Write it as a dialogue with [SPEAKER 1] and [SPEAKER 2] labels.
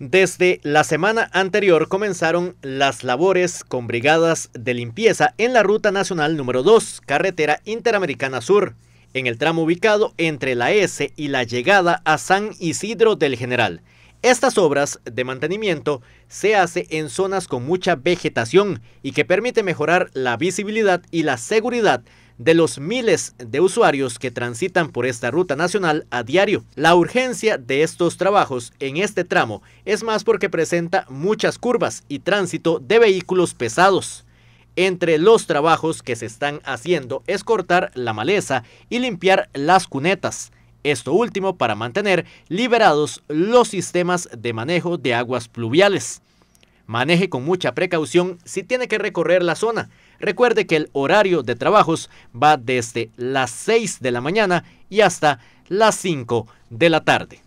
[SPEAKER 1] Desde la semana anterior comenzaron las labores con brigadas de limpieza en la Ruta Nacional número 2, Carretera Interamericana Sur, en el tramo ubicado entre la S y la llegada a San Isidro del General. Estas obras de mantenimiento se hace en zonas con mucha vegetación y que permite mejorar la visibilidad y la seguridad de los miles de usuarios que transitan por esta ruta nacional a diario. La urgencia de estos trabajos en este tramo es más porque presenta muchas curvas y tránsito de vehículos pesados. Entre los trabajos que se están haciendo es cortar la maleza y limpiar las cunetas. Esto último para mantener liberados los sistemas de manejo de aguas pluviales. Maneje con mucha precaución si tiene que recorrer la zona. Recuerde que el horario de trabajos va desde las 6 de la mañana y hasta las 5 de la tarde.